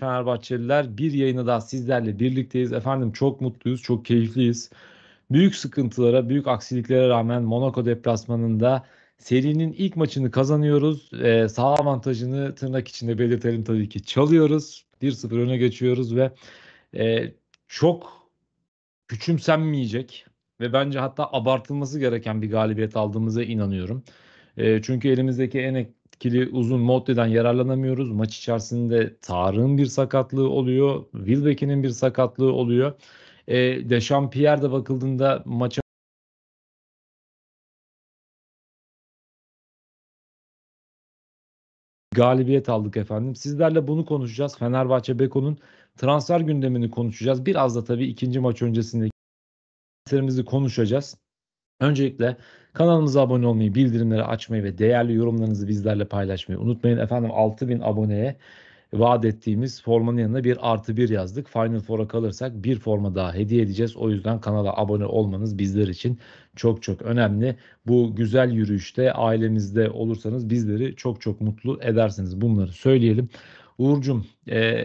Fenerbahçeliler bir yayını daha sizlerle birlikteyiz. Efendim çok mutluyuz, çok keyifliyiz. Büyük sıkıntılara, büyük aksiliklere rağmen Monaco deplasmanında serinin ilk maçını kazanıyoruz. Ee, sağ avantajını tırnak içinde belirtelim tabii ki çalıyoruz. 1-0 öne geçiyoruz ve e, çok küçümsenmeyecek ve bence hatta abartılması gereken bir galibiyet aldığımıza inanıyorum. E, çünkü elimizdeki en etkili uzun Modri'den yararlanamıyoruz. Maç içerisinde Tarık'ın bir sakatlığı oluyor. Wilbeck'in bir sakatlığı oluyor. E, Dechampierre de bakıldığında maça galibiyet aldık efendim. Sizlerle bunu konuşacağız. Fenerbahçe Beko'nun transfer gündemini konuşacağız. Biraz da tabii ikinci maç öncesindeki konuşacağız. Öncelikle kanalımıza abone olmayı, bildirimleri açmayı ve değerli yorumlarınızı bizlerle paylaşmayı unutmayın. Efendim 6000 aboneye vaat ettiğimiz formanın yanına bir artı bir yazdık. Final Four'a kalırsak bir forma daha hediye edeceğiz. O yüzden kanala abone olmanız bizler için çok çok önemli. Bu güzel yürüyüşte ailemizde olursanız bizleri çok çok mutlu edersiniz. Bunları söyleyelim. Uğur'cum e,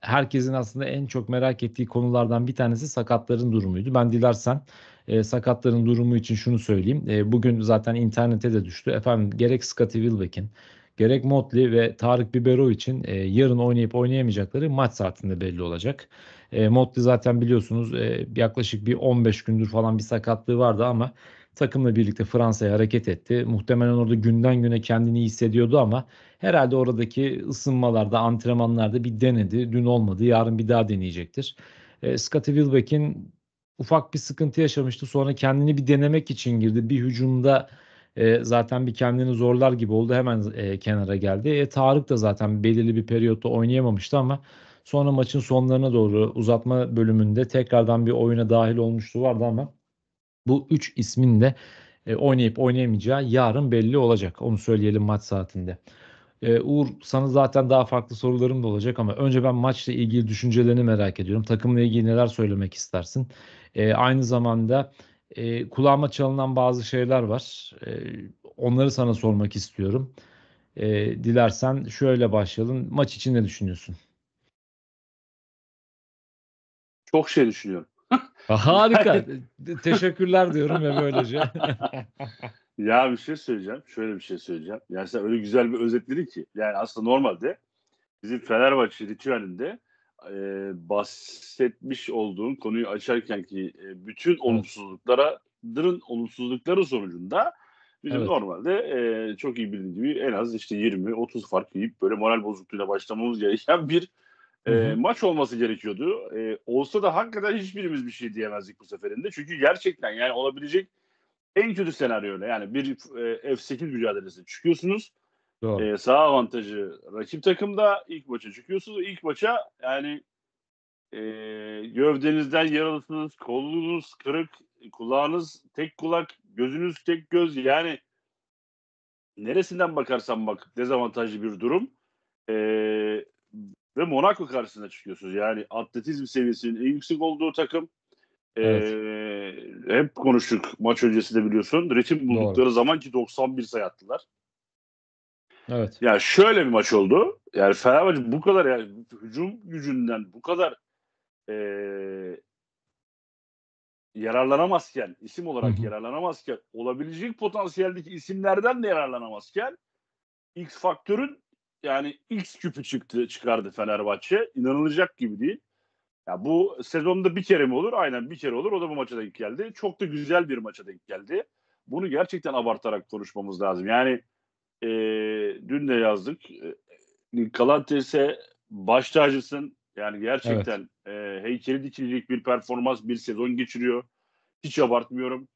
herkesin aslında en çok merak ettiği konulardan bir tanesi sakatların durumuydu. Ben dilersen e, sakatların durumu için şunu söyleyeyim. E, bugün zaten internete de düştü. Efendim gerek Scottie Wilbeck'in gerek Motley ve Tarık Biberov için e, yarın oynayıp oynayamayacakları maç saatinde belli olacak. E, Motley zaten biliyorsunuz e, yaklaşık bir 15 gündür falan bir sakatlığı vardı ama takımla birlikte Fransa'ya hareket etti. Muhtemelen orada günden güne kendini iyi hissediyordu ama herhalde oradaki ısınmalarda, antrenmanlarda bir denedi. Dün olmadı, yarın bir daha deneyecektir. E, Scottie Wilbeck'in ufak bir sıkıntı yaşamıştı. Sonra kendini bir denemek için girdi. Bir hücumda e, zaten bir kendini zorlar gibi oldu. Hemen e, kenara geldi. E, Tarık da zaten belirli bir periyotta oynayamamıştı ama sonra maçın sonlarına doğru uzatma bölümünde tekrardan bir oyuna dahil olmuştu vardı ama bu üç ismin de e, oynayıp oynayamayacağı yarın belli olacak. Onu söyleyelim maç saatinde. Ee, Uğur sana zaten daha farklı sorularım da olacak ama önce ben maçla ilgili düşüncelerini merak ediyorum. Takımla ilgili neler söylemek istersin? Ee, aynı zamanda e, kulağıma çalınan bazı şeyler var. Ee, onları sana sormak istiyorum. Ee, dilersen şöyle başlayalım. Maç için ne düşünüyorsun? Çok şey düşünüyorum. Harika. Teşekkürler diyorum ve böylece. Ya bir şey söyleyeceğim. Şöyle bir şey söyleyeceğim. Yani sen öyle güzel bir özetledin ki. Yani aslında normalde bizim Fenerbahçe ritüelinde e, bahsetmiş olduğun konuyu açarken ki e, bütün olumsuzluklara dırın olumsuzlukları sonucunda bizim evet. normalde e, çok iyi bildiğin gibi en az işte 20-30 fark yiyip böyle moral bozukluğuyla başlamamız gereken bir E, maç olması gerekiyordu. E, olsa da hakikaten hiçbirimiz bir şey diyemezdik bu seferinde. Çünkü gerçekten yani olabilecek en kötü senaryo senaryoyla yani bir e, F8 mücadelesi çıkıyorsunuz. Doğru. E, sağ avantajı rakip takımda ilk maça çıkıyorsunuz. İlk maça yani e, gövdenizden yaralısınız, kolunuz kırık, kulağınız tek kulak, gözünüz tek göz yani neresinden bakarsan bak dezavantajlı bir durum. E, ve Monaco karşısında çıkıyorsunuz. Yani atletizm seviyesinin en yüksek olduğu takım. Evet. Ee, hep konuştuk maç öncesi de biliyorsun. Ritim buldukları Doğru. zaman ki 91 sayı attılar. Evet. Yani şöyle bir maç oldu. Yani Fenerbahçe bu kadar yani hücum gücünden bu kadar e, yararlanamazken, isim olarak Hı-hı. yararlanamazken, olabilecek potansiyeldeki isimlerden de yararlanamazken X faktörün yani X küpü çıktı çıkardı Fenerbahçe. İnanılacak gibi değil. Ya bu sezonda bir kere mi olur? Aynen bir kere olur. O da bu maça denk geldi. Çok da güzel bir maça denk geldi. Bunu gerçekten abartarak konuşmamız lazım. Yani e, dün de yazdık. E, Kalates'e baş tacısın. Yani gerçekten evet. e, heykeli dikilecek bir performans, bir sezon geçiriyor. Hiç abartmıyorum.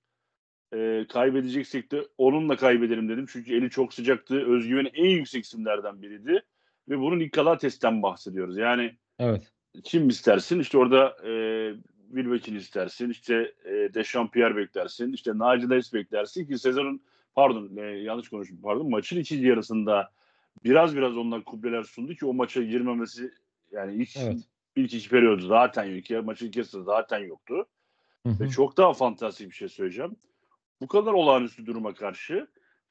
E, kaybedeceksek de onunla kaybedelim dedim. Çünkü eli çok sıcaktı. Özgüveni en yüksek isimlerden biriydi. Ve bunu Nikola bahsediyoruz. Yani evet kim istersin? İşte orada e, Wilbekin istersin, işte e, Deschampier beklersin, işte Naci Dayıs beklersin ki sezonun pardon e, yanlış konuştum pardon maçın ikinci yarısında biraz biraz onlar kubbeler sundu ki o maça girmemesi yani ilk evet. ilk iki periyodu zaten yok. Maçın ilk zaten yoktu. Hı hı. Ve çok daha fantastik bir şey söyleyeceğim. Bu kadar olağanüstü duruma karşı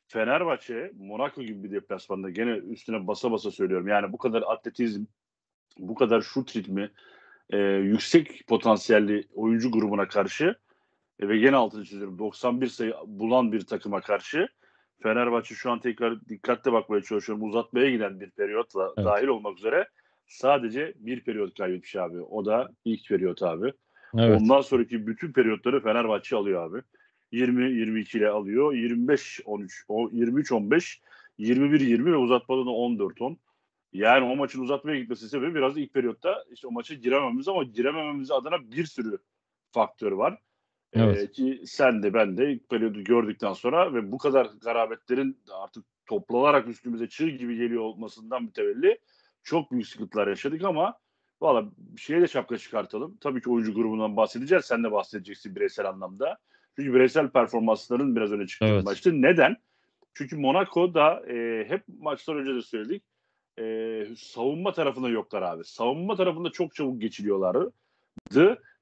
Fenerbahçe, Monaco gibi bir deplasmanda gene üstüne basa basa söylüyorum. Yani bu kadar atletizm, bu kadar şut ritmi e, yüksek potansiyelli oyuncu grubuna karşı e, ve gene altını çiziyorum 91 sayı bulan bir takıma karşı Fenerbahçe şu an tekrar dikkatle bakmaya çalışıyorum. Uzatmaya giden bir periyotla evet. dahil olmak üzere sadece bir periyot kaybetmiş abi. O da ilk periyot abi. Evet. Ondan sonraki bütün periyotları Fenerbahçe alıyor abi. 20-22 ile alıyor. 25-13, 23-15, 21-20 ve uzatmada da 14-10. Yani o maçın uzatmaya gitmesi sebebi biraz ilk periyotta işte o maça giremememiz ama giremememiz adına bir sürü faktör var. Ee, evet. Ee, ki sen de ben de ilk periyodu gördükten sonra ve bu kadar garabetlerin artık toplanarak üstümüze çığ gibi geliyor olmasından mütevelli çok büyük sıkıntılar yaşadık ama valla bir şeye de şapka çıkartalım. Tabii ki oyuncu grubundan bahsedeceğiz. Sen de bahsedeceksin bireysel anlamda. Çünkü bireysel performansların biraz öne çıktığı evet. maçtı. Neden? Çünkü Monaco'da e, hep maçlar önce de söyledik e, savunma tarafında yoklar abi. Savunma tarafında çok çabuk geçiliyorlardı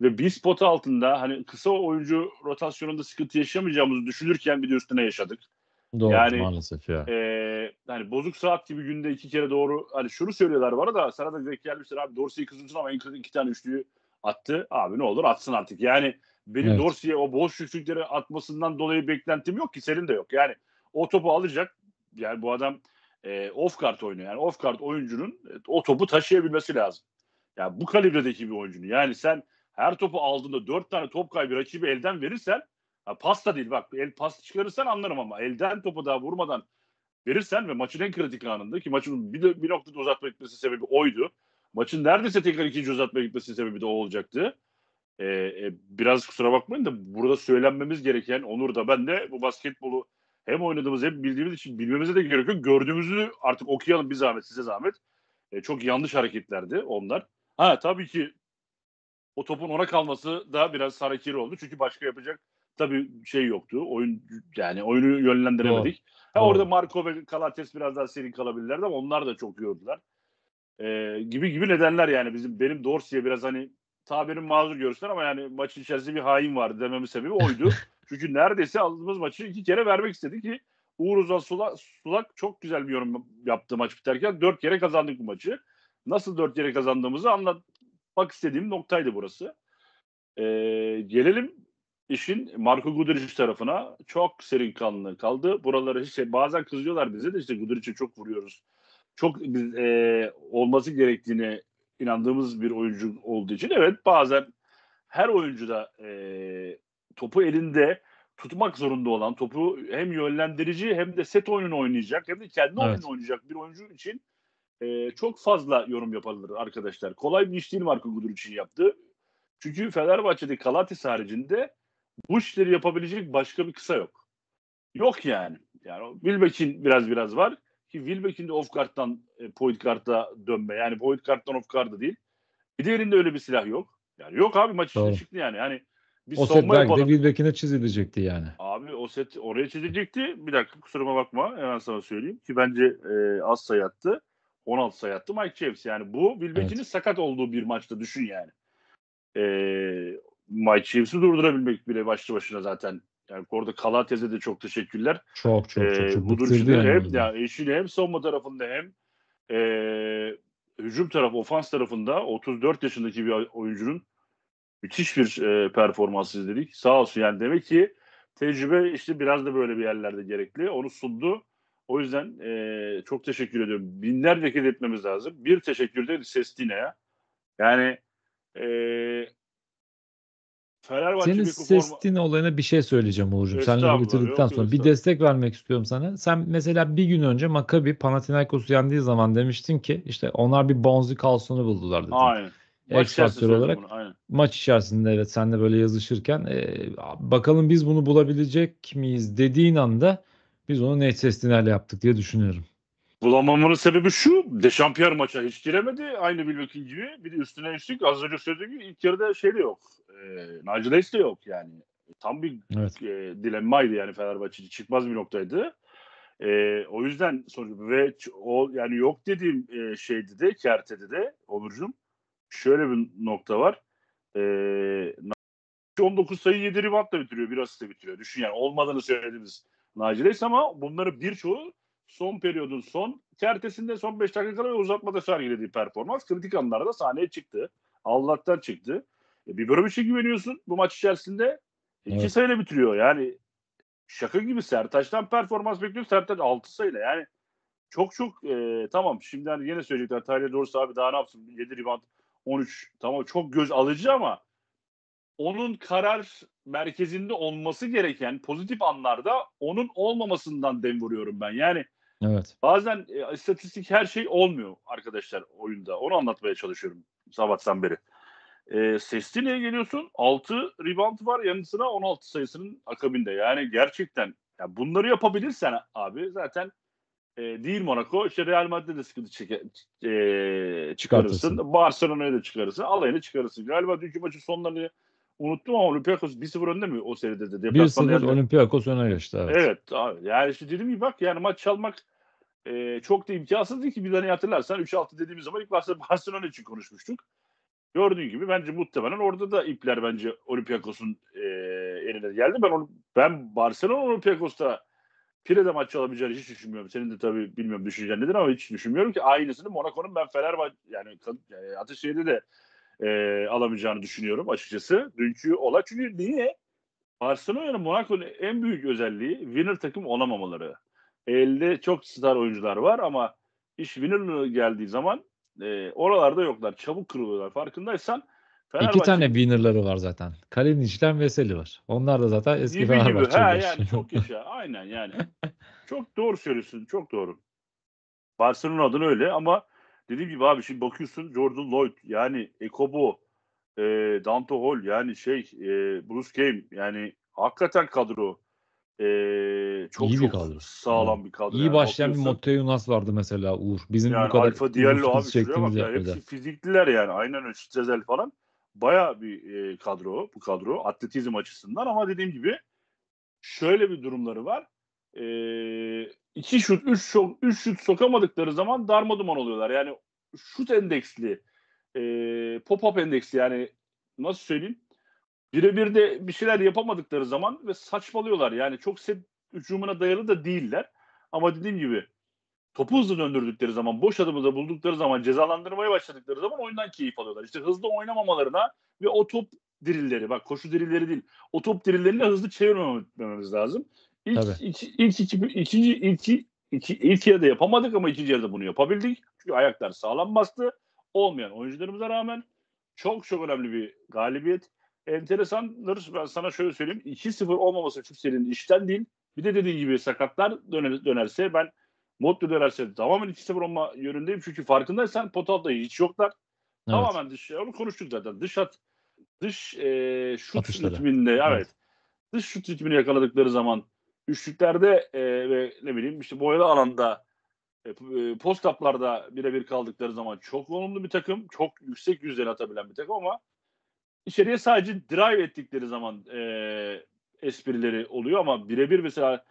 ve bir spot altında hani kısa oyuncu rotasyonunda sıkıntı yaşamayacağımızı düşünürken bir de üstüne yaşadık. Doğru yani, maalesef ya. E, hani bozuk saat gibi günde iki kere doğru hani şunu söylüyorlar bana da sana da zevk gelmişler abi Dorsey'i kızılsın ama en Enkel'in iki tane üçlüyü attı. Abi ne olur atsın artık. Yani benim evet. Dorsey'e o boş üçlükleri atmasından dolayı beklentim yok ki senin de yok. Yani o topu alacak. Yani bu adam e, off guard oynuyor. Yani off guard oyuncunun e, o topu taşıyabilmesi lazım. Yani bu kalibredeki bir oyuncunun. Yani sen her topu aldığında dört tane top kaybı rakibi elden verirsen ha, pas değil bak el pas çıkarırsan anlarım ama elden topu daha vurmadan verirsen ve maçın en kritik anında ki maçın bir, de, bir noktada uzatma gitmesi sebebi oydu. Maçın neredeyse tekrar ikinci uzatma gitmesi sebebi de o olacaktı. Ee, biraz kusura bakmayın da burada söylenmemiz gereken Onur da ben de bu basketbolu hem oynadığımız hem bildiğimiz için bilmemize de gerek yok. Gördüğümüzü artık okuyalım bir zahmet size zahmet. E, çok yanlış hareketlerdi onlar. Ha tabii ki o topun ona kalması da biraz harekiri oldu. Çünkü başka yapacak tabii şey yoktu. Oyun yani oyunu yönlendiremedik. Doğru. Ha, Doğru. orada Marco ve Kalates biraz daha serin kalabilirlerdi ama onlar da çok yordular. Ee, gibi gibi nedenler yani bizim benim Dorsey'e biraz hani tabirim mazur görürsün ama yani maçın içerisinde bir hain vardı dememin sebebi oydu. Çünkü neredeyse aldığımız maçı iki kere vermek istedi ki Uğur Uzan Sulak, Sulak çok güzel bir yorum yaptı maç biterken. Dört kere kazandık bu maçı. Nasıl dört kere kazandığımızı anlatmak istediğim noktaydı burası. Ee, gelelim işin Marco Guduric tarafına. Çok serin kanlı kaldı. Buraları hiç şey, bazen kızıyorlar bize de işte Guduric'e çok vuruyoruz. Çok biz, e, olması gerektiğini inandığımız bir oyuncu olduğu için evet bazen her oyuncuda e, topu elinde tutmak zorunda olan topu hem yönlendirici hem de set oyununu oynayacak hem de kendi evet. oyununu oynayacak bir oyuncu için e, çok fazla yorum yapılır arkadaşlar. Kolay bir iş değil Marco için yaptığı. Çünkü Fenerbahçe'de Kalatis haricinde bu işleri yapabilecek başka bir kısa yok. Yok yani. Yani Wilbeck'in biraz biraz var ki Wilbeck'in de off-guard'dan e, point-guard'a dönme. Yani point-guard'dan off-guard'a değil. Bir de öyle bir silah yok. Yani yok abi maç içinde çıktı yani. Yani biz o set belki de Wilbeck'ine çizilecekti yani. Abi o set oraya çizilecekti. Bir dakika kusuruma bakma hemen sana söyleyeyim. Ki bence e, az sayı attı. 16 sayı attı Mike James. Yani bu Wilbeck'inin evet. sakat olduğu bir maçta düşün yani. E, Mike James'i durdurabilmek bile başlı başına zaten. Yani orada Kalatez'e de çok teşekkürler. Çok çok e, çok. çok. Bu duruşu yani hem, yani işini hem savunma tarafında hem e, hücum tarafı, ofans tarafında 34 yaşındaki bir oyuncunun müthiş bir e, performans izledik. Sağ olsun yani demek ki tecrübe işte biraz da böyle bir yerlerde gerekli. Onu sundu. O yüzden e, çok teşekkür ediyorum. Binlerce kez etmemiz lazım. Bir teşekkür de Sestine'ye. Yani e, Fenerbahçe Senin Sestine forma... olayına bir şey söyleyeceğim Uğur'cum. Seninle bitirdikten sonra bir destek vermek istiyorum sana. Sen mesela bir gün önce Makabi Panathinaikos'u yendiği zaman demiştin ki işte onlar bir Bonzi Carlson'u buldular dedin. Aynen. Maç faktör olarak bunu, maç içerisinde evet senle böyle yazışırken e, bakalım biz bunu bulabilecek miyiz dediğin anda biz onu net seslinerle yaptık diye düşünüyorum. Bulamamının sebebi şu. de Deşampiyer maça hiç giremedi. Aynı Bilbekin gibi. Bir de üstüne üstlük az önce söylediğim gibi ilk yarıda şey de yok. E, Nigel de yok yani. Tam bir evet. e, dilemmaydı yani Fenerbahçe'de. Çıkmaz bir noktaydı. E, o yüzden sonucu ve o yani yok dediğim e, şeydi de Kerte'de de Onurcuğum şöyle bir nokta var. Ee, 19 sayı 7 da bitiriyor. Bir asiste bitiriyor. Düşün yani olmadığını söylediğimiz Nacileys ama bunları birçoğu son periyodun son kertesinde son 5 dakikada ve uzatmada sergilediği performans kritik anlarda sahneye çıktı. Allah'tan çıktı. E, bir bölüm için şey güveniyorsun bu maç içerisinde. iki evet. sayıyla bitiriyor. Yani şaka gibi Sertaç'tan performans bekliyor. Sertaç 6 sayıyla yani çok çok e, tamam şimdi hani yine söyleyecekler Tyler Dorsey abi daha ne yapsın 7 rebound 13 tamam çok göz alıcı ama onun karar merkezinde olması gereken pozitif anlarda onun olmamasından dem vuruyorum ben. Yani evet. bazen e, istatistik her şey olmuyor arkadaşlar oyunda. Onu anlatmaya çalışıyorum sabahtan beri. E, Sestine'ye geliyorsun 6 rebound var yanısına 16 sayısının akabinde. Yani gerçekten yani bunları yapabilirsen abi zaten e, değil Monaco. İşte Real Madrid'de sıkıntı çeke, e, çıkarırsın. Barcelona'ya da çıkarırsın. Alayını çıkarırsın. Galiba dünkü maçın sonlarını unuttum ama Olympiakos 1-0 önde mi o seride de? 1-0 Olympiakos öne geçti. Evet. evet abi. Yani işte dedim ki bak yani maç çalmak e, çok da imkansız değil ki. Bir tane hani hatırlarsan 3-6 dediğimiz zaman ilk başta Barcelona için konuşmuştuk. Gördüğün gibi bence muhtemelen orada da ipler bence Olympiakos'un e, eline geldi. Ben ben Barcelona Olympiakos'ta Pire'de maçı alabileceğini hiç düşünmüyorum. Senin de tabii bilmiyorum düşüncen nedir ama hiç düşünmüyorum ki aynısını Monaco'nun ben Fenerbahçe yani, e, atış Ateşehir'de de e, alamayacağını düşünüyorum açıkçası. Dünkü ola çünkü niye? Barcelona'nın Monaco'nun en büyük özelliği winner takım olamamaları. Elde çok star oyuncular var ama iş winner geldiği zaman e, oralarda yoklar. Çabuk kırılıyorlar. Farkındaysan Fenerbahçe. İki tane winner'ları var zaten. Kalinic'den Veseli var. Onlar da zaten eski gibi Fenerbahçe. Gibi. Ha, yani çok yaşa. Aynen yani. çok doğru söylüyorsun. Çok doğru. Barcelona adına öyle ama dediğim gibi abi şimdi bakıyorsun Jordan Lloyd yani Ekobo e, Dante Hall yani şey e, Bruce Game yani hakikaten kadro e, çok İyi çok kadro. sağlam bir kadro. İyi yani. başlayan bir Matteo Yunus vardı mesela Uğur. Bizim yani bu kadar Alfa Diallo abi şuraya bak ya, hepsi fizikliler yani aynen öyle Strezel falan baya bir e, kadro bu kadro atletizm açısından ama dediğim gibi şöyle bir durumları var. E, iki şut, üç, şok, üç şut sokamadıkları zaman darma duman oluyorlar. Yani şut endeksli, e, pop-up endeksli yani nasıl söyleyeyim? Birebir de bir şeyler yapamadıkları zaman ve saçmalıyorlar. Yani çok set hücumuna dayalı da değiller. Ama dediğim gibi topu hızlı döndürdükleri zaman, boş adımıza buldukları zaman, cezalandırmaya başladıkları zaman oyundan keyif alıyorlar. İşte hızlı oynamamalarına ve o top dirilleri, bak koşu dirilleri değil, o top dirillerini hızlı çevirmememiz lazım. İlk, Tabii. iki, ilk, iki, ikinci, iki, iki, ilk yarıda yapamadık ama ikinci yarıda bunu yapabildik. Çünkü ayaklar sağlam bastı. Olmayan oyuncularımıza rağmen çok çok önemli bir galibiyet. Enteresandır. Ben sana şöyle söyleyeyim. 2-0 olmaması Türk serinin işten değil. Bir de dediğin gibi sakatlar döner, dönerse ben Motto dönerse tamamen 2-0 olma yönündeyim. Çünkü farkındaysan pot hiç yoklar. Evet. Tamamen dış, onu konuştuk zaten. Dış at, dış e, şut Atışları. ritminde, evet. evet. Dış şut ritmini yakaladıkları zaman üçlüklerde e, ve ne bileyim işte boyalı alanda e, e postaplarda birebir kaldıkları zaman çok olumlu bir takım. Çok yüksek yüzden atabilen bir takım ama içeriye sadece drive ettikleri zaman e, esprileri oluyor ama birebir mesela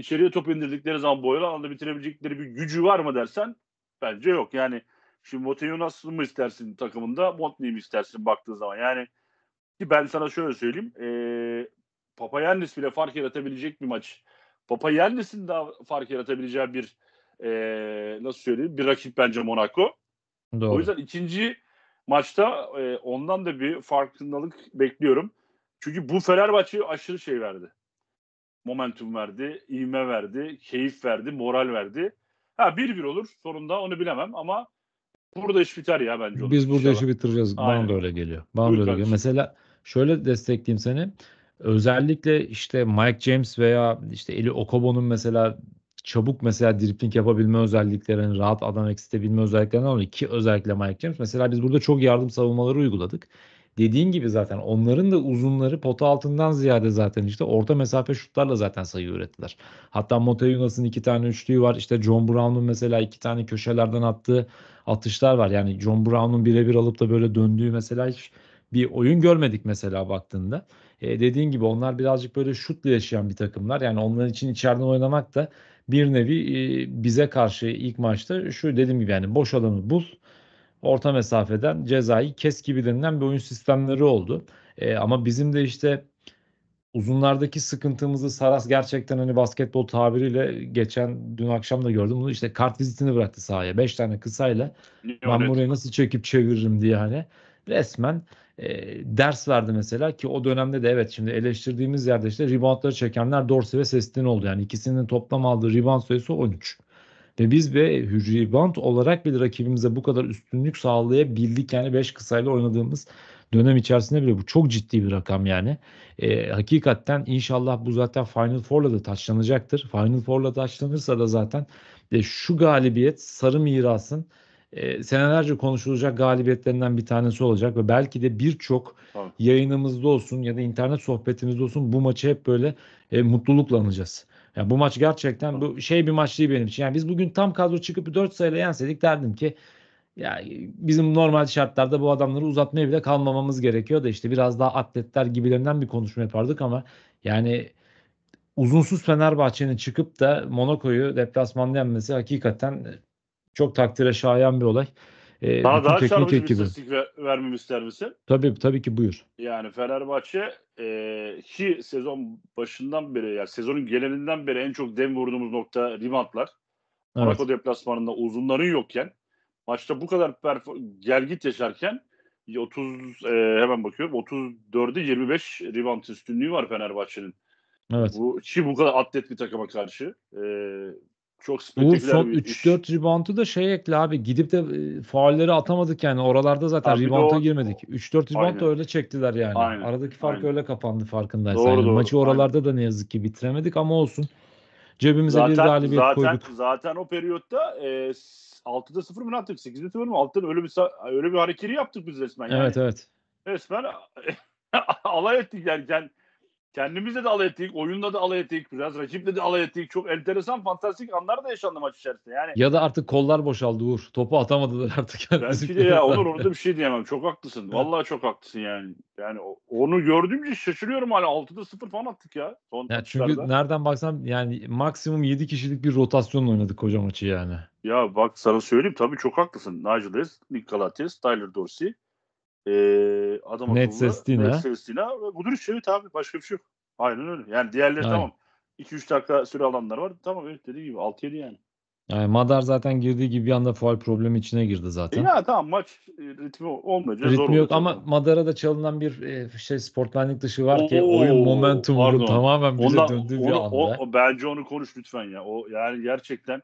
içeriye top indirdikleri zaman boyalı alanda bitirebilecekleri bir gücü var mı dersen bence yok. Yani şimdi nasıl mı istersin takımında Motley mi istersin baktığın zaman yani ki ben sana şöyle söyleyeyim e, Yannis bile fark yaratabilecek bir maç. Papa Yannis'in daha fark yaratabileceği bir e, nasıl söyleyeyim bir rakip bence Monaco. Doğru. O yüzden ikinci maçta e, ondan da bir farkındalık bekliyorum. Çünkü bu Fenerbahçe aşırı şey verdi momentum verdi, ivme verdi, keyif verdi, moral verdi. Ha 1-1 olur sonunda onu bilemem ama burada iş biter ya bence. Olur. Biz burada inşallah. işi bitireceğiz. Bana da öyle geliyor. Bana da öyle geliyor. Mesela şöyle destekleyeyim seni. Özellikle işte Mike James veya işte Eli Okobo'nun mesela çabuk mesela dripling yapabilme özelliklerini, rahat adam eksitebilme özelliklerinden dolayı ki özellikle Mike James. Mesela biz burada çok yardım savunmaları uyguladık dediğin gibi zaten onların da uzunları pota altından ziyade zaten işte orta mesafe şutlarla zaten sayı ürettiler. Hatta mota Yunas'ın iki tane üçlüğü var. İşte John Brown'un mesela iki tane köşelerden attığı atışlar var. Yani John Brown'un birebir alıp da böyle döndüğü mesela hiç bir oyun görmedik mesela baktığında. E, dediğin gibi onlar birazcık böyle şutla yaşayan bir takımlar. Yani onların için içeriden oynamak da bir nevi e, bize karşı ilk maçta şu dediğim gibi yani boş alanı bul orta mesafeden cezayı kes gibi denilen bir oyun sistemleri oldu. E, ama bizim de işte uzunlardaki sıkıntımızı Saras gerçekten hani basketbol tabiriyle geçen dün akşam da gördüm. Bunu işte kart vizitini bıraktı sahaya. beş tane kısayla evet. ben buraya nasıl çekip çeviririm diye hani resmen e, ders verdi mesela ki o dönemde de evet şimdi eleştirdiğimiz yerde işte reboundları çekenler Dorsey ve Sestin oldu. Yani ikisinin toplam aldığı rebound sayısı 13. Ve biz ve hücribant olarak bile rakibimize bu kadar üstünlük sağlayabildik. Yani 5 kısayla oynadığımız dönem içerisinde bile bu çok ciddi bir rakam yani. E, hakikaten inşallah bu zaten Final Four'la da taşlanacaktır. Final Four'la taşlanırsa da zaten e, şu galibiyet Sarı Miras'ın e, senelerce konuşulacak galibiyetlerinden bir tanesi olacak ve belki de birçok yayınımızda olsun ya da internet sohbetimizde olsun bu maçı hep böyle e, mutlulukla anacağız. Ya bu maç gerçekten bu şey bir maç değil benim için. Yani biz bugün tam kadro çıkıp 4 sayıyla yenseydik derdim ki ya bizim normal şartlarda bu adamları uzatmaya bile kalmamamız gerekiyor da işte biraz daha atletler gibilerinden bir konuşma yapardık ama yani uzunsuz Fenerbahçe'nin çıkıp da Monaco'yu deplasmanda yenmesi hakikaten çok takdire şayan bir olay. E, Daha daha çarpıcı ekibi. bir istatistik ver, misin? Tabii, tabii ki buyur. Yani Fenerbahçe e, ki sezon başından beri yani sezonun geleninden beri en çok dem vurduğumuz nokta ribantlar. Evet. Monaco deplasmanında uzunların yokken maçta bu kadar perfor- gelgit yaşarken 30 e, hemen bakıyorum 34'e 25 rebound üstünlüğü var Fenerbahçe'nin. Evet. Bu ki bu kadar atlet bir takıma karşı e, çok spektaküler son 3-4 reboundu da şey ekle abi gidip de e, faulleri atamadık yani oralarda zaten abi girmedik. 3-4 rebound da öyle çektiler yani. Aynen. Aradaki fark Aynen. öyle kapandı farkındaysan. Doğru, yani doğru. Maçı oralarda Aynen. da ne yazık ki bitiremedik ama olsun. Cebimize zaten, bir galibiyet zaten, koyduk. Zaten o periyotta e, 6'da 0 mı attık? 8'de 0 mı? Alttan öyle bir öyle bir hareketi yaptık biz resmen yani. Evet evet. Resmen alay ettik yani. yani Kendimizle de alay ettik, oyunda da alay ettik, biraz rakiple de alay ettik. Çok enteresan, fantastik anlar da yaşandı maç içerisinde. Yani ya da artık kollar boşaldı Uğur. Topu atamadılar artık. Belki de ya Onur orada bir şey diyemem. Çok haklısın. Vallahi çok haklısın yani. Yani onu gördüğümce şaşırıyorum hala. 6'da 0 falan attık ya. Son ya çünkü nereden baksam yani maksimum 7 kişilik bir rotasyon oynadık hocam maçı yani. Ya bak sana söyleyeyim tabii çok haklısın. Nigel Hayes, Nick Galates, Tyler Dorsey, e, adam Net Sestina. Net Sestina ve Guduric abi başka bir şey yok. Aynen öyle. Yani diğerleri Aynen. tamam. 2-3 dakika süre alanlar var. Tamam evet dediği gibi 6-7 yani. Yani Madar zaten girdiği gibi bir anda faal problemi içine girdi zaten. E ya tamam maç e, ritmi olmayacak. Ritmi zor yok olacak. ama Madar'a da çalınan bir e, şey sportmenlik dışı var Oo, ki oyun momentumu tamamen bize Ondan, döndü onu, bir anda. O, o, bence onu konuş lütfen ya. O yani gerçekten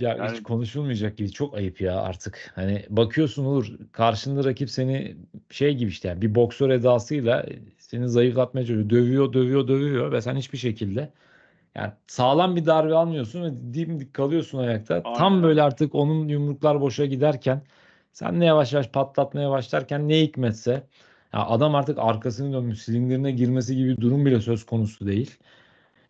ya Yani hiç konuşulmayacak gibi çok ayıp ya artık. Hani bakıyorsun olur karşında rakip seni şey gibi işte yani bir boksör edasıyla e, seni zayıflatmaya çalışıyor. Dövüyor, dövüyor, dövüyor ve sen hiçbir şekilde yani sağlam bir darbe almıyorsun ve dimdik kalıyorsun ayakta. Tam böyle artık onun yumruklar boşa giderken sen ne yavaş yavaş patlatmaya başlarken ne hikmetse ya adam artık arkasını dönmüş silindirine girmesi gibi bir durum bile söz konusu değil.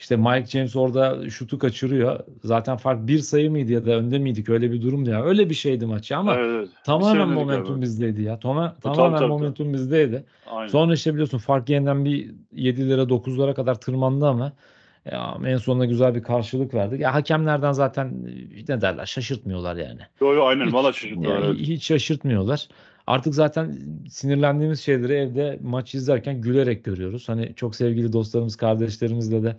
İşte Mike James orada şutu kaçırıyor. Zaten fark bir sayı mıydı ya da önde miydik öyle bir durum ya. Öyle bir şeydi maçı ama evet, evet. Şey tamamen momentum abi. bizdeydi ya. Toma, o, tamamen tabii, momentum tabii. bizdeydi. Aynen. Sonra işte biliyorsun fark yeniden bir 7'lere 9'lara kadar tırmandı ama ya en sonunda güzel bir karşılık verdik. Ya hakemlerden zaten e, ne derler şaşırtmıyorlar yani. Yo yo aynen valla şaşırtmıyorlar. Yani, Hiç şaşırtmıyorlar. Artık zaten sinirlendiğimiz şeyleri evde maç izlerken gülerek görüyoruz. Hani çok sevgili dostlarımız, kardeşlerimizle de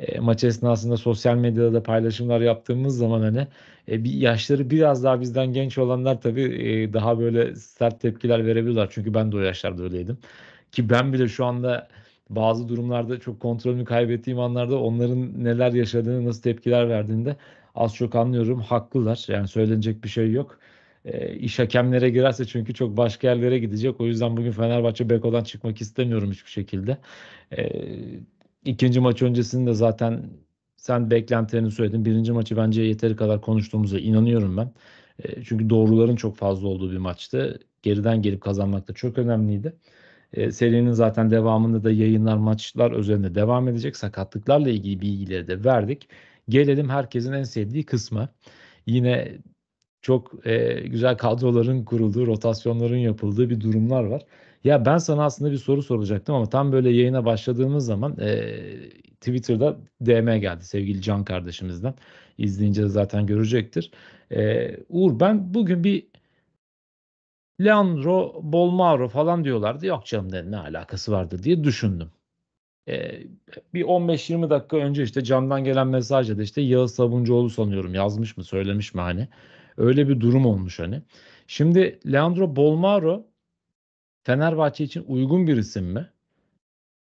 e, maç esnasında sosyal medyada da paylaşımlar yaptığımız zaman hani e, bir yaşları biraz daha bizden genç olanlar tabii e, daha böyle sert tepkiler verebiliyorlar. Çünkü ben de o yaşlarda öyleydim. Ki ben bile şu anda bazı durumlarda çok kontrolümü kaybettiğim anlarda onların neler yaşadığını, nasıl tepkiler verdiğinde az çok anlıyorum. Haklılar. Yani söylenecek bir şey yok. E, iş hakemlere girerse çünkü çok başka yerlere gidecek. O yüzden bugün Fenerbahçe Beko'dan çıkmak istemiyorum hiçbir şekilde. E, ikinci maç öncesinde zaten sen beklentilerini söyledin. Birinci maçı bence yeteri kadar konuştuğumuza inanıyorum ben. E, çünkü doğruların çok fazla olduğu bir maçtı. Geriden gelip kazanmak da çok önemliydi. E, serinin zaten devamında da yayınlar maçlar üzerinde devam edecek. Sakatlıklarla ilgili bilgileri de verdik. Gelelim herkesin en sevdiği kısma. Yine çok e, güzel kadroların kurulduğu, rotasyonların yapıldığı bir durumlar var. Ya ben sana aslında bir soru soracaktım ama tam böyle yayına başladığımız zaman e, Twitter'da DM geldi sevgili Can kardeşimizden. İzleyince de zaten görecektir. E, Uğur ben bugün bir Leandro Bolmaro falan diyorlardı. Yok canım dedim ne alakası vardı diye düşündüm. Ee, bir 15-20 dakika önce işte Can'dan gelen mesajda da işte Yağız Sabuncuoğlu sanıyorum yazmış mı söylemiş mi hani. Öyle bir durum olmuş hani. Şimdi Leandro Bolmaro Fenerbahçe için uygun bir isim mi?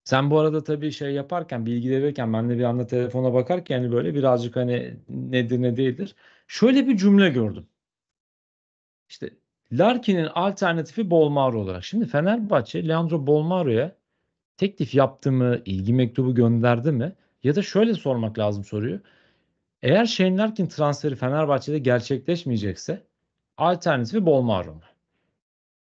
Sen bu arada tabii şey yaparken, bilgi verirken ben de bir anda telefona bakarken hani böyle birazcık hani nedir ne değildir. Şöyle bir cümle gördüm. İşte Larkin'in alternatifi Bolmaro olarak. Şimdi Fenerbahçe Leandro Bolmaro'ya teklif yaptı mı, ilgi mektubu gönderdi mi? Ya da şöyle sormak lazım soruyu. Eğer Shane Larkin transferi Fenerbahçe'de gerçekleşmeyecekse alternatifi Bolmaro mu?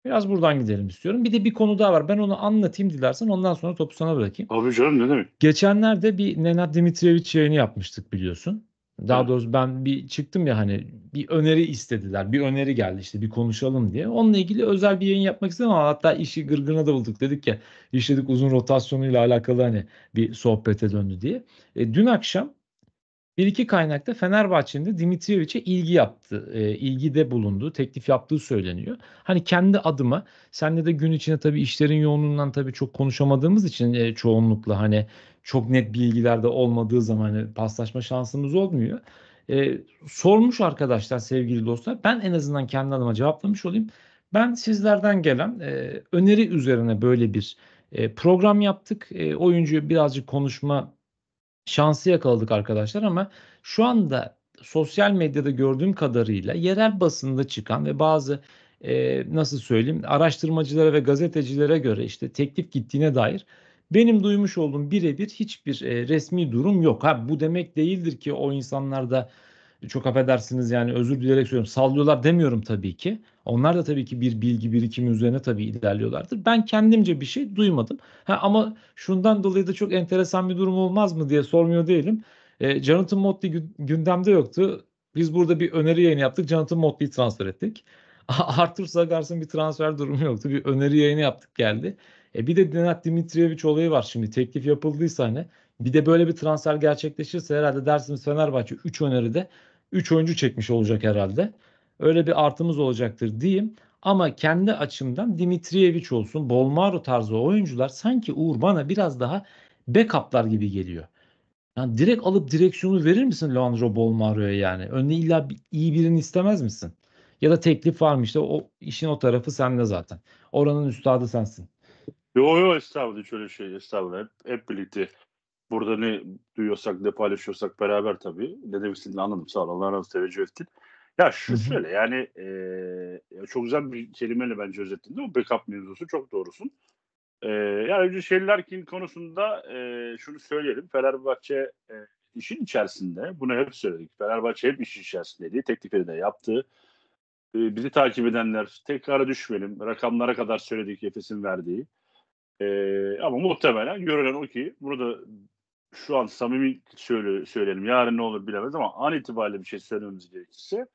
Biraz buradan gidelim istiyorum. Bir de bir konu daha var. Ben onu anlatayım dilersen ondan sonra topu sana bırakayım. Abi canım ne demek? Geçenlerde bir Nenad Dimitriyeviç yayını yapmıştık biliyorsun. Daha doğrusu ben bir çıktım ya hani bir öneri istediler. Bir öneri geldi işte bir konuşalım diye. Onunla ilgili özel bir yayın yapmak istedim ama hatta işi gırgırına da bulduk dedik ya. işledik uzun rotasyonuyla alakalı hani bir sohbete döndü diye. E, dün akşam bir iki kaynakta Fenerbahçe'nin de Dimitriyevic'e ilgi yaptı, e, de bulundu, teklif yaptığı söyleniyor. Hani kendi adıma, senle de gün içinde tabii işlerin yoğunluğundan tabii çok konuşamadığımız için e, çoğunlukla hani çok net bilgilerde olmadığı zaman hani, paslaşma şansımız olmuyor. E, sormuş arkadaşlar, sevgili dostlar. Ben en azından kendi adıma cevaplamış olayım. Ben sizlerden gelen e, öneri üzerine böyle bir e, program yaptık. E, oyuncuyu birazcık konuşma şansı yakaladık arkadaşlar ama şu anda sosyal medyada gördüğüm kadarıyla yerel basında çıkan ve bazı e, nasıl söyleyeyim araştırmacılara ve gazetecilere göre işte teklif gittiğine dair benim duymuş olduğum birebir hiçbir e, resmi durum yok. Ha bu demek değildir ki o insanlarda çok affedersiniz yani özür dileyerek söylüyorum sallıyorlar demiyorum tabii ki. Onlar da tabii ki bir bilgi birikimi üzerine tabii ilerliyorlardır. Ben kendimce bir şey duymadım. Ha, ama şundan dolayı da çok enteresan bir durum olmaz mı diye sormuyor değilim. E, Jonathan Motley gündemde yoktu. Biz burada bir öneri yayını yaptık. Jonathan Motley'i transfer ettik. Arthur Sagars'ın bir transfer durumu yoktu. Bir öneri yayını yaptık geldi. E bir de Nenad Dimitriyeviç olayı var şimdi. Teklif yapıldıysa hani bir de böyle bir transfer gerçekleşirse herhalde dersimiz Fenerbahçe 3 öneride 3 oyuncu çekmiş olacak herhalde. Öyle bir artımız olacaktır diyeyim. Ama kendi açımdan Dimitrievich olsun, Bolmaro tarzı oyuncular sanki Uğur bana biraz daha backup'lar gibi geliyor. Yani direkt alıp direksiyonu verir misin Leandro Bolmaro'ya yani? Önüne illa iyi birini istemez misin? Ya da teklif var mı işte o işin o tarafı sende zaten. Oranın üstadı sensin. Yok yok estağfurullah şöyle şey estağfurullah hep, hep birlikte burada ne duyuyorsak ne paylaşıyorsak beraber tabii. Ne demek istediğini anladım. Sağ ol. Allah razı olsun. Teveccüh ettin. Ya şu söyle yani e, çok güzel bir kelimeyle bence özettin değil mi? Backup mevzusu çok doğrusun. E, yani önce Şellerkin konusunda e, şunu söyleyelim. Fenerbahçe e, işin içerisinde bunu hep söyledik. Fenerbahçe hep işin içerisindeydi. Teklifleri de yaptı. E, bizi takip edenler tekrara düşmeyelim. Rakamlara kadar söyledik Efes'in verdiği. E, ama muhtemelen görülen o ki burada şu an samimi söyle, söyleyelim yarın ne olur bilemez ama an itibariyle bir şey söylememiz gerekirse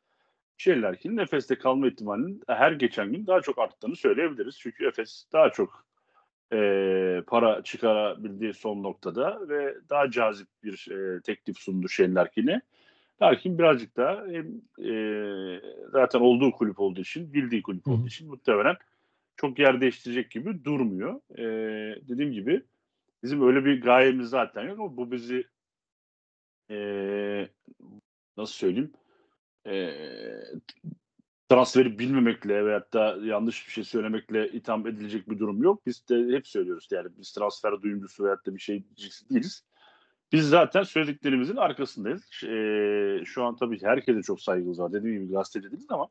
Şehir nefeste Efes'te kalma ihtimalinin her geçen gün daha çok arttığını söyleyebiliriz. Çünkü Efes daha çok e, para çıkarabildiği son noktada ve daha cazip bir e, teklif sundu Şehir Lakin birazcık daha hem, e, zaten olduğu kulüp olduğu için, bildiği kulüp Hı. olduğu için muhtemelen çok yer değiştirecek gibi durmuyor. E, dediğim gibi Bizim öyle bir gayemiz zaten yok ama bu bizi e, nasıl söyleyeyim e, transferi bilmemekle veyahut da yanlış bir şey söylemekle itham edilecek bir durum yok. Biz de hep söylüyoruz yani biz transfer duyumcusu veyahut da bir şey değiliz. Biz zaten söylediklerimizin arkasındayız. E, şu an tabii herkese çok saygımız var. Dediğim gibi gazeteci ama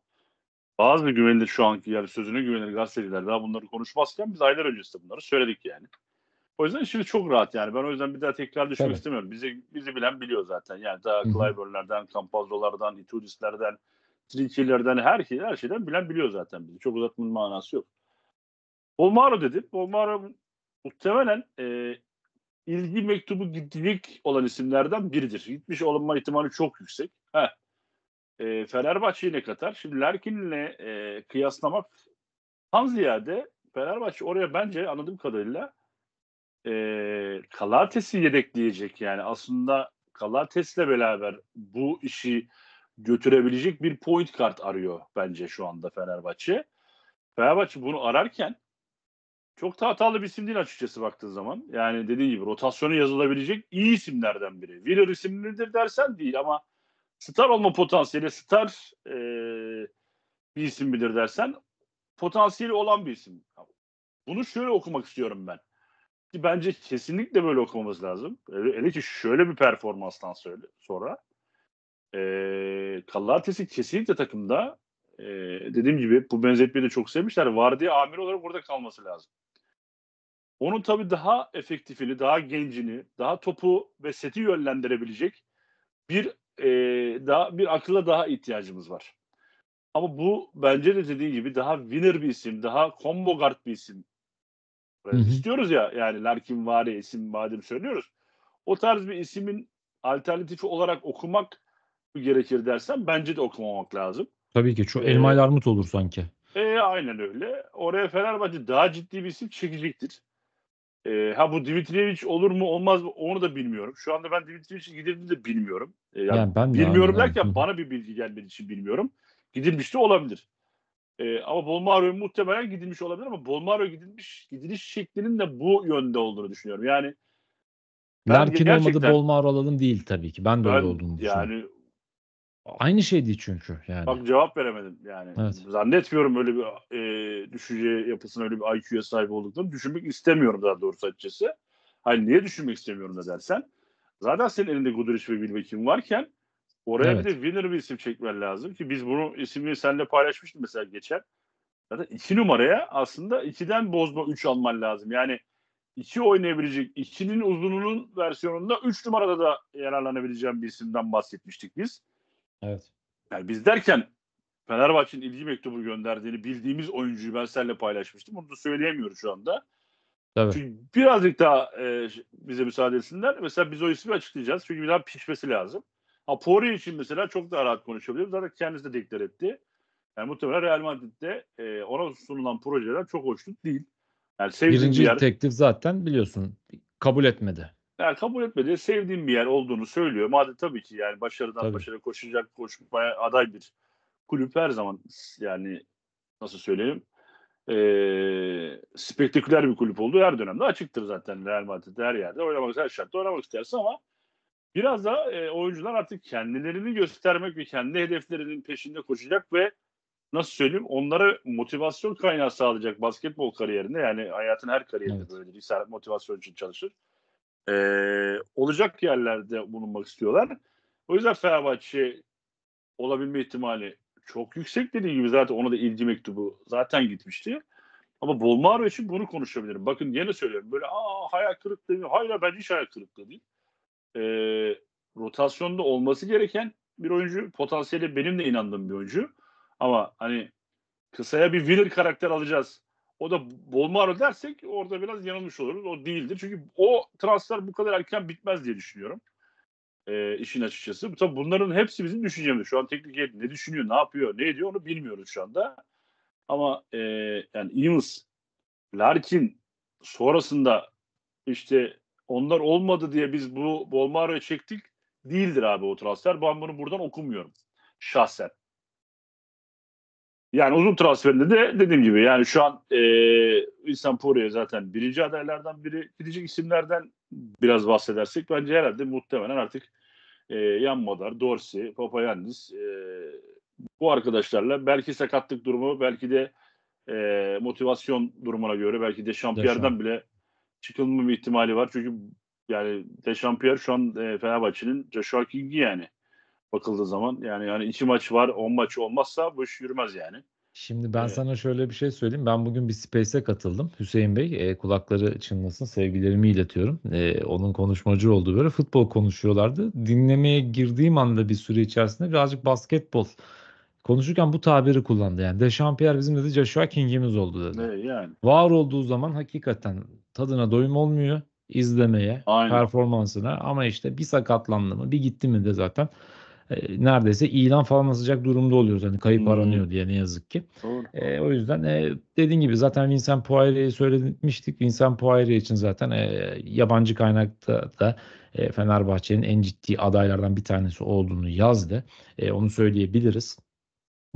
bazı güvenilir şu anki yani sözüne güvenilir gazeteciler daha bunları konuşmazken biz aylar öncesinde bunları söyledik yani. O yüzden şimdi çok rahat yani. Ben o yüzden bir daha tekrar düşmek Tabii. istemiyorum. Bizi bizi bilen biliyor zaten. Yani daha Clyburn'lerden, Campazzo'lardan, Itudis'lerden, Trinki'lerden her, şey, her şeyden bilen biliyor zaten bizi. Çok uzatmanın manası yok. Bolmaro dedim. Bolmaro muhtemelen e, ilgi mektubu gidecek olan isimlerden biridir. Gitmiş olunma ihtimali çok yüksek. Heh. E, Fenerbahçe'yi ne katar? Şimdi Larkin'le e, kıyaslamak tam ziyade Fenerbahçe oraya bence anladığım kadarıyla e, Kalates'i yedekleyecek yani aslında Kalates'le beraber bu işi götürebilecek bir point kart arıyor bence şu anda Fenerbahçe. Fenerbahçe bunu ararken çok da hatalı bir isim değil açıkçası baktığın zaman. Yani dediğim gibi rotasyonu yazılabilecek iyi isimlerden biri. Wheeler isimlidir dersen değil ama star olma potansiyeli star e, bir isim midir dersen potansiyeli olan bir isim. Bunu şöyle okumak istiyorum ben ki bence kesinlikle böyle okumamız lazım. Hele, hele ki şöyle bir performanstan söyle, sonra e, Kallates'i kesinlikle takımda e, dediğim gibi bu benzetmeyi de çok sevmişler. Vardiya amir olarak burada kalması lazım. Onun tabii daha efektifini, daha gencini, daha topu ve seti yönlendirebilecek bir e, daha bir akıla daha ihtiyacımız var. Ama bu bence de dediği gibi daha winner bir isim, daha combo guard bir isim ee, hı hı. İstiyoruz ya yani Larkin Vari isim madem söylüyoruz. O tarz bir isimin alternatifi olarak okumak gerekir dersen bence de okumamak lazım. Tabii ki. Çok elma ee, armut olur sanki. E, aynen öyle. Oraya Fenerbahçe daha ciddi bir isim çekecektir. E, ha bu Dimitriyevic olur mu olmaz mı onu da bilmiyorum. Şu anda ben Dimitriyevic'in gidildiğini de bilmiyorum. E, yani, yani ben bilmiyorum yani, derken bana bir bilgi gelmediği için bilmiyorum. Gidilmiş de olabilir. E, ama Bolmaro muhtemelen gidilmiş olabilir ama Bolmaro gidilmiş gidiliş şeklinin de bu yönde olduğunu düşünüyorum. Yani Lemkin olmadı Bolmaro alalım değil tabii ki. Ben de ben, olduğunu düşünüyorum. Yani Aynı şeydi çünkü yani. Bak cevap veremedim yani. Evet. Zannetmiyorum öyle bir e, düşünce yapısına öyle bir IQ'ya sahip olduklarını düşünmek istemiyorum daha doğrusu açıkçası. Hani niye düşünmek istemiyorum da dersen. Zaten senin elinde Guduric ve Wilbekin varken Oraya evet. bir de winner bir isim çekmen lazım ki biz bunu ismini seninle paylaşmıştık mesela geçen. da iki numaraya aslında ikiden bozma üç alman lazım. Yani iki oynayabilecek, içinin uzununun versiyonunda üç numarada da yararlanabileceğim bir isimden bahsetmiştik biz. Evet. Yani biz derken Fenerbahçe'nin ilgi mektubu gönderdiğini bildiğimiz oyuncuyu ben seninle paylaşmıştım. Onu da söyleyemiyorum şu anda. Tabii. Çünkü birazcık daha e, bize müsaade etsinler. Mesela biz o ismi açıklayacağız. Çünkü bir daha pişmesi lazım. Ama Pori için mesela çok daha rahat konuşabiliyoruz. Zaten kendisi de deklar etti. Yani muhtemelen Real Madrid'de e, ona sunulan projeler çok hoşnut değil. Yani Birinci bir yer, teklif zaten biliyorsun kabul etmedi. Yani kabul etmedi. Sevdiğim bir yer olduğunu söylüyor. Madrid tabii ki yani başarıdan tabii. başarı koşacak, koşmaya aday bir kulüp her zaman yani nasıl söyleyeyim e, spektaküler bir kulüp olduğu her dönemde açıktır zaten Real Madrid her yerde. Oynamak her şartta oynamak istersin ama Biraz da e, oyuncular artık kendilerini göstermek ve kendi hedeflerinin peşinde koşacak ve nasıl söyleyeyim onlara motivasyon kaynağı sağlayacak basketbol kariyerinde yani hayatın her kariyerinde evet. böyledir. İster motivasyon için çalışır. Ee, olacak yerlerde bulunmak istiyorlar. O yüzden Fenerbahçe olabilme ihtimali çok yüksek dediğim gibi zaten ona da ilgi mektubu zaten gitmişti. Ama Bolmaro için bunu konuşabilirim. Bakın yine söylüyorum böyle aa hayal kırıklığı hayır ben hiç hayal kırıklığı değil e, rotasyonda olması gereken bir oyuncu. Potansiyeli benim de inandığım bir oyuncu. Ama hani kısaya bir winner karakter alacağız. O da Bolmaro dersek orada biraz yanılmış oluruz. O değildir. Çünkü o transfer bu kadar erken bitmez diye düşünüyorum. E, işin açıkçası. Tabii bunların hepsi bizim düşüncemiz. Şu an teknik heyet ne düşünüyor, ne yapıyor, ne ediyor onu bilmiyoruz şu anda. Ama e, yani Eames, Larkin sonrasında işte onlar olmadı diye biz bu Bolmaro'ya çektik değildir abi o transfer. Ben bunu buradan okumuyorum şahsen. Yani uzun transferinde de dediğim gibi yani şu an e, Vincent Poirier zaten birinci adaylardan biri. Gidecek isimlerden biraz bahsedersek bence herhalde muhtemelen artık e, Yan Madar, Dorsi, Papayannis e, bu arkadaşlarla belki sakatlık durumu belki de e, motivasyon durumuna göre belki de şampiyerden bile çıkılma bir ihtimali var. Çünkü yani Dechampierre şu an e, Fenerbahçe'nin Joshua King'i yani bakıldığı zaman. Yani yani iki maç var, on maç olmazsa bu iş yürümez yani. Şimdi ben evet. sana şöyle bir şey söyleyeyim. Ben bugün bir Space'e katıldım. Hüseyin Bey e, kulakları çınlasın sevgilerimi iletiyorum. E, onun konuşmacı olduğu böyle futbol konuşuyorlardı. Dinlemeye girdiğim anda bir süre içerisinde birazcık basketbol konuşurken bu tabiri kullandı. Yani Dechampierre bizim dedi Joshua King'imiz oldu dedi. Evet, yani. Var olduğu zaman hakikaten tadına doyum olmuyor izlemeye, Aynen. performansına ama işte bir sakatlandı mı, bir gitti mi de zaten e, neredeyse ilan falan asacak durumda oluyoruz. Hani kayıp hmm. aranıyor diye ne yazık ki. E, o yüzden e, dediğin gibi zaten Vincent Poirier'i söylemiştik. Vincent Poirier için zaten e, yabancı kaynakta da e, Fenerbahçe'nin en ciddi adaylardan bir tanesi olduğunu yazdı. E, onu söyleyebiliriz.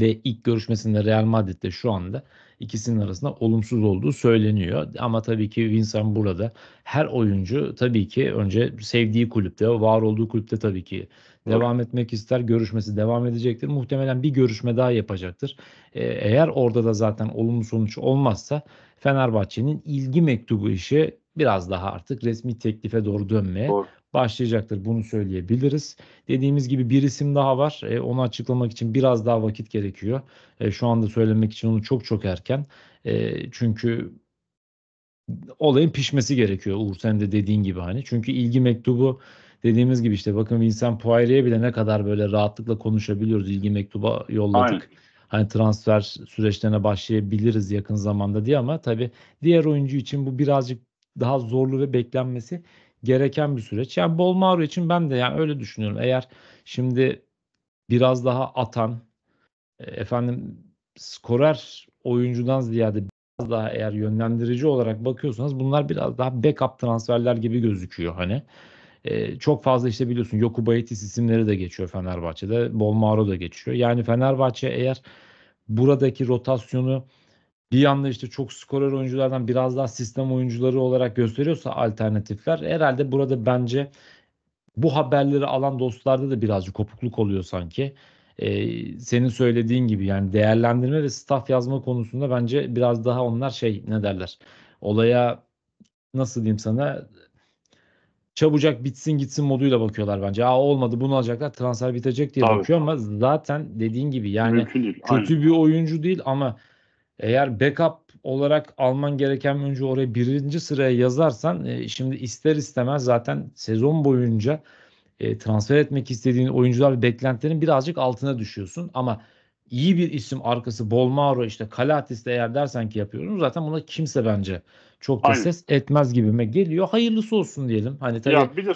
Ve ilk görüşmesinde Real Madrid'de şu anda ikisinin arasında olumsuz olduğu söyleniyor. Ama tabii ki Vincent burada her oyuncu tabii ki önce sevdiği kulüpte, var olduğu kulüpte tabii ki devam etmek ister. Görüşmesi devam edecektir. Muhtemelen bir görüşme daha yapacaktır. E, eğer orada da zaten olumlu sonuç olmazsa Fenerbahçe'nin ilgi mektubu işi biraz daha artık resmi teklife doğru dönmeye doğru başlayacaktır. Bunu söyleyebiliriz. Dediğimiz gibi bir isim daha var. E, onu açıklamak için biraz daha vakit gerekiyor. E, şu anda söylemek için onu çok çok erken. E, çünkü olayın pişmesi gerekiyor Uğur sen de dediğin gibi hani. Çünkü ilgi mektubu dediğimiz gibi işte bakın Vincent Poirier'e bile ne kadar böyle rahatlıkla konuşabiliyoruz. ilgi mektuba yolladık. Aynen. Hani transfer süreçlerine başlayabiliriz yakın zamanda diye ama tabii diğer oyuncu için bu birazcık daha zorlu ve beklenmesi gereken bir süreç. Yani Bolmaro için ben de yani öyle düşünüyorum. Eğer şimdi biraz daha atan e, efendim skorer oyuncudan ziyade biraz daha eğer yönlendirici olarak bakıyorsanız bunlar biraz daha backup transferler gibi gözüküyor hani. Ee, çok fazla işte biliyorsun Yokubaitis isimleri de geçiyor Fenerbahçe'de. Bolmaro da geçiyor. Yani Fenerbahçe eğer buradaki rotasyonu bir yanda işte çok skorer oyunculardan biraz daha sistem oyuncuları olarak gösteriyorsa alternatifler herhalde burada bence bu haberleri alan dostlarda da birazcık kopukluk oluyor sanki. Ee, senin söylediğin gibi yani değerlendirme ve staff yazma konusunda bence biraz daha onlar şey ne derler olaya nasıl diyeyim sana çabucak bitsin gitsin moduyla bakıyorlar bence. Aa olmadı bunu alacaklar transfer bitecek diye Tabii. bakıyor ama zaten dediğin gibi yani kötü Aynen. bir oyuncu değil ama eğer backup olarak alman gereken oyuncu oraya birinci sıraya yazarsan e, şimdi ister istemez zaten sezon boyunca e, transfer etmek istediğin oyuncular beklentilerin birazcık altına düşüyorsun. Ama iyi bir isim arkası Bolmaro işte Kalatis de eğer dersen ki yapıyorum zaten buna kimse bence çok da ses etmez gibime geliyor. Hayırlısı olsun diyelim. Hani tabii... Ya bir de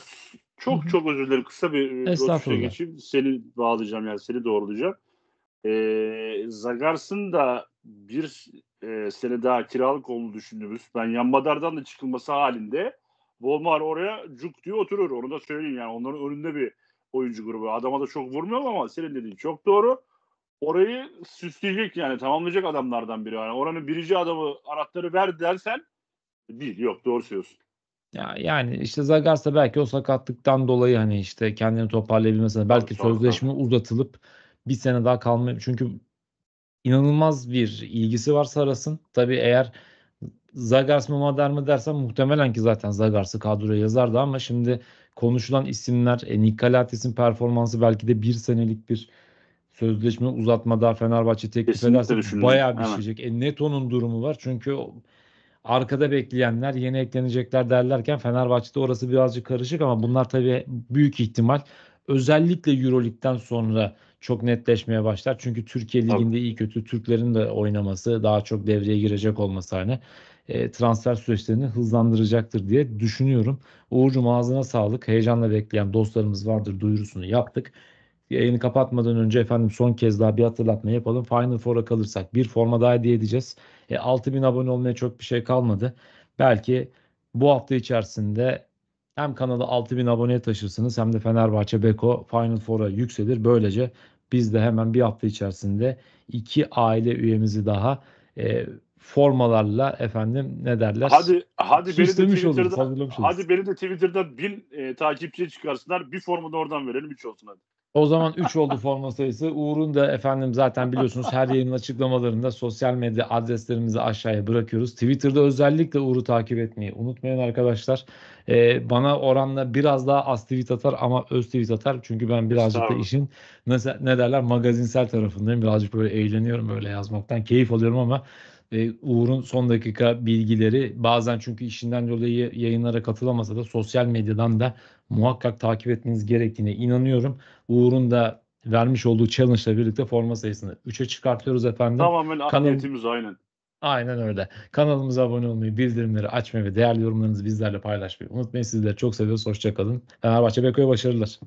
çok çok özür dilerim kısa bir e, Estağfurullah. geçeyim. Seni bağlayacağım yani seni doğrulayacağım. Ee, Zagars'ın da bir e, sene daha kiralık olduğunu düşündüğümüz ben yan madardan da çıkılması halinde Volmar oraya cuk diye oturur. Onu da söyleyeyim yani onların önünde bir oyuncu grubu. Adama da çok vurmuyor ama senin dediğin çok doğru. Orayı süsleyecek yani tamamlayacak adamlardan biri. Yani oranın birinci adamı anahtarı ver dersen değil yok doğru söylüyorsun. Ya yani işte Zagas belki o sakatlıktan dolayı hani işte kendini toparlayabilmesine belki sözleşme uzatılıp bir sene daha kalma çünkü inanılmaz bir ilgisi var Saras'ın. Tabii eğer Zagars mı Madar mı dersen muhtemelen ki zaten Zagars'ı kadroya yazardı ama şimdi konuşulan isimler e, Nikolatis'in performansı belki de bir senelik bir sözleşme uzatma daha Fenerbahçe teklif Kesinlikle ederse bayağı bir şeyecek. E, Neto'nun durumu var çünkü arkada bekleyenler yeni eklenecekler derlerken Fenerbahçe'de orası birazcık karışık ama bunlar tabii büyük ihtimal özellikle Euroleague'den sonra çok netleşmeye başlar. Çünkü Türkiye Ligi'nde iyi kötü Türklerin de oynaması, daha çok devreye girecek olması hani e, transfer süreçlerini hızlandıracaktır diye düşünüyorum. Uğur'cum ağzına sağlık. Heyecanla bekleyen dostlarımız vardır. Duyurusunu yaptık. Yayını kapatmadan önce efendim son kez daha bir hatırlatma yapalım. Final Four'a kalırsak bir forma daha hediye edeceğiz. E, 6000 abone olmaya çok bir şey kalmadı. Belki bu hafta içerisinde hem kanalı 6000 aboneye taşırsınız hem de Fenerbahçe Beko Final Four'a yükselir. Böylece biz de hemen bir hafta içerisinde iki aile üyemizi daha e, formalarla efendim ne derler? Hadi hadi beni de Twitter'da, hadi beni de Twitter'da bin e, takipçi çıkarsınlar. Bir formu da oradan verelim hiç olsun hadi. O zaman 3 oldu forma sayısı. Uğur'un da efendim zaten biliyorsunuz her yayının açıklamalarında sosyal medya adreslerimizi aşağıya bırakıyoruz. Twitter'da özellikle Uğur'u takip etmeyi unutmayın arkadaşlar. Ee, bana oranla biraz daha az tweet atar ama öz tweet atar. Çünkü ben birazcık da işin nasıl, ne derler magazinsel tarafındayım. Birazcık böyle eğleniyorum böyle yazmaktan. Keyif alıyorum ama e, Uğur'un son dakika bilgileri bazen çünkü işinden dolayı yayınlara katılamasa da sosyal medyadan da muhakkak takip etmeniz gerektiğine inanıyorum. Uğur'un da vermiş olduğu challenge birlikte forma sayısını 3'e çıkartıyoruz efendim. Tamamen ahliyetimiz Kanal... aynen. Aynen öyle. Kanalımıza abone olmayı, bildirimleri açmayı ve değerli yorumlarınızı bizlerle paylaşmayı unutmayın. Sizleri çok seviyoruz. Hoşçakalın. Fenerbahçe Beko'ya başarılar.